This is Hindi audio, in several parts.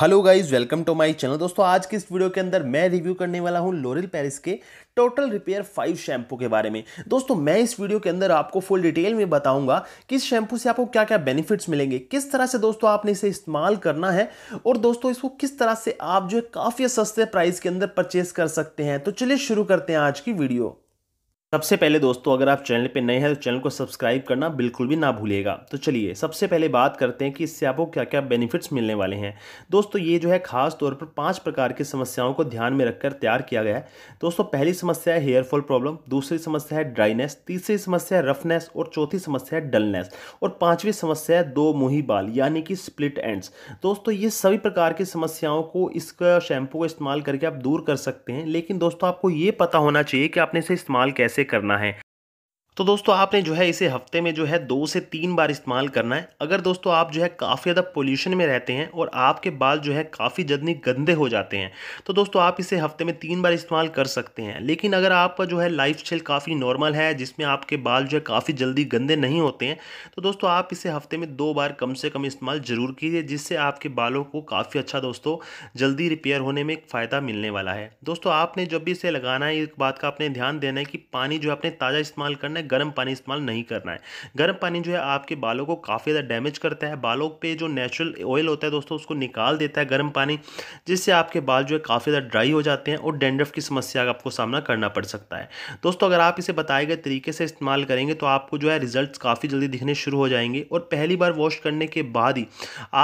hello guys welcome to my channel दोस्तों आज की इस वीडियो के अंदर मैं रिव्यू करने वाला हूं लोरिल पेरिस के टोटल रिपेयर फाइव शैम्पू के बारे में दोस्तों मैं इस वीडियो के अंदर आपको फुल डिटेल में बताऊंगा कि इस शैम्पू से आपको क्या क्या बेनिफिट्स मिलेंगे किस तरह से दोस्तों आपने इसे इस्तेमाल करना है और दोस्तों इसको किस तरह से आप जो है काफ़ी सस्ते प्राइस के अंदर परचेस कर सकते हैं तो चलिए शुरू करते हैं आज की वीडियो सबसे पहले दोस्तों अगर आप चैनल पे नए हैं तो चैनल को सब्सक्राइब करना बिल्कुल भी ना भूलिएगा तो चलिए सबसे पहले बात करते हैं कि इससे आपको क्या क्या बेनिफिट्स मिलने वाले हैं दोस्तों ये जो है खास तौर पर पांच प्रकार की समस्याओं को ध्यान में रखकर तैयार किया गया है दोस्तों पहली समस्या है हेयरफॉल प्रॉब्लम दूसरी समस्या है ड्राइनेस तीसरी समस्या है रफनेस और चौथी समस्या है डलनेस और पाँचवीं समस्या है दो मुही बाल यानी कि स्प्लिट एंड्स दोस्तों ये सभी प्रकार की समस्याओं को इसका शैम्पू का इस्तेमाल करके आप दूर कर सकते हैं लेकिन दोस्तों आपको ये पता होना चाहिए कि आपने इसे इस्तेमाल कैसे कैसे करना है तो दोस्तों आपने जो है इसे हफ्ते में जो है दो से तीन बार इस्तेमाल करना है अगर दोस्तों आप जो है काफ़ी ज़्यादा पोल्यूशन में रहते हैं और आपके बाल जो है काफ़ी जल्दी गंदे हो जाते हैं तो दोस्तों आप इसे हफ्ते में तीन बार इस्तेमाल कर सकते हैं लेकिन अगर आपका जो है लाइफ स्टाइल काफ़ी नॉर्मल है जिसमें आपके बाल जो है काफ़ी जल्दी गंदे नहीं होते हैं तो दोस्तों आप इसे हफ्ते में दो बार कम से कम इस्तेमाल ज़रूर कीजिए जिससे आपके बालों को काफ़ी अच्छा दोस्तों जल्दी रिपेयर होने में एक फ़ायदा मिलने वाला है दोस्तों आपने जब भी इसे लगाना है एक बात का आपने ध्यान देना है कि पानी जो है अपने ताज़ा इस्तेमाल करना है है गर्म पानी इस्तेमाल नहीं करना है गर्म पानी जो है आपके बालों को काफ़ी ज़्यादा डैमेज करता है बालों पे जो नेचुरल ऑयल होता है दोस्तों उसको निकाल देता है गर्म पानी जिससे आपके बाल जो है काफ़ी ज़्यादा ड्राई हो जाते हैं और डेंड्रफ की समस्या का आपको सामना करना पड़ सकता है दोस्तों अगर आप इसे बताए गए तरीके से इस्तेमाल करेंगे तो आपको जो है रिजल्ट काफ़ी जल्दी दिखने शुरू हो जाएंगे और पहली बार वॉश करने के बाद ही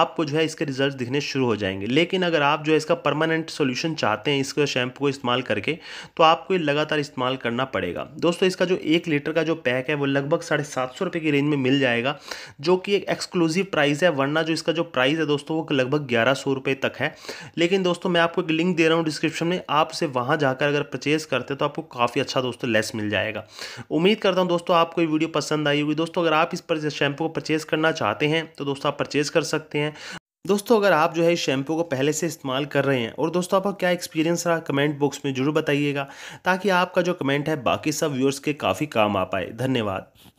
आपको जो है इसके रिजल्ट दिखने शुरू हो जाएंगे लेकिन अगर आप जो है इसका परमानेंट सोल्यूशन चाहते हैं इसके शैम्पू को इस्तेमाल करके तो आपको ये लगातार इस्तेमाल करना पड़ेगा दोस्तों इसका जो एक लीटर का जो पैक है वो लगभग साढ़े सात सौ रुपये की रेंज में मिल जाएगा जो कि एक एक्सक्लूसिव प्राइस है वरना जो इसका जो प्राइस है दोस्तों वो लगभग ग्यारह सौ रुपये तक है लेकिन दोस्तों मैं आपको एक लिंक दे रहा हूँ डिस्क्रिप्शन में आप उसे वहाँ जाकर अगर परचेज़ करते तो आपको काफ़ी अच्छा दोस्तों लेस मिल जाएगा उम्मीद करता हूँ दोस्तों आपको ये वीडियो पसंद आई होगी दोस्तों अगर आप इस पर शैम्पू को परचेज़ करना चाहते हैं तो दोस्तों आप परचेज़ कर सकते हैं दोस्तों अगर आप जो है इस शैम्पू को पहले से इस्तेमाल कर रहे हैं और दोस्तों आपका क्या एक्सपीरियंस रहा कमेंट बॉक्स में जरूर बताइएगा ताकि आपका जो कमेंट है बाकी सब व्यूअर्स के काफ़ी काम आ पाए धन्यवाद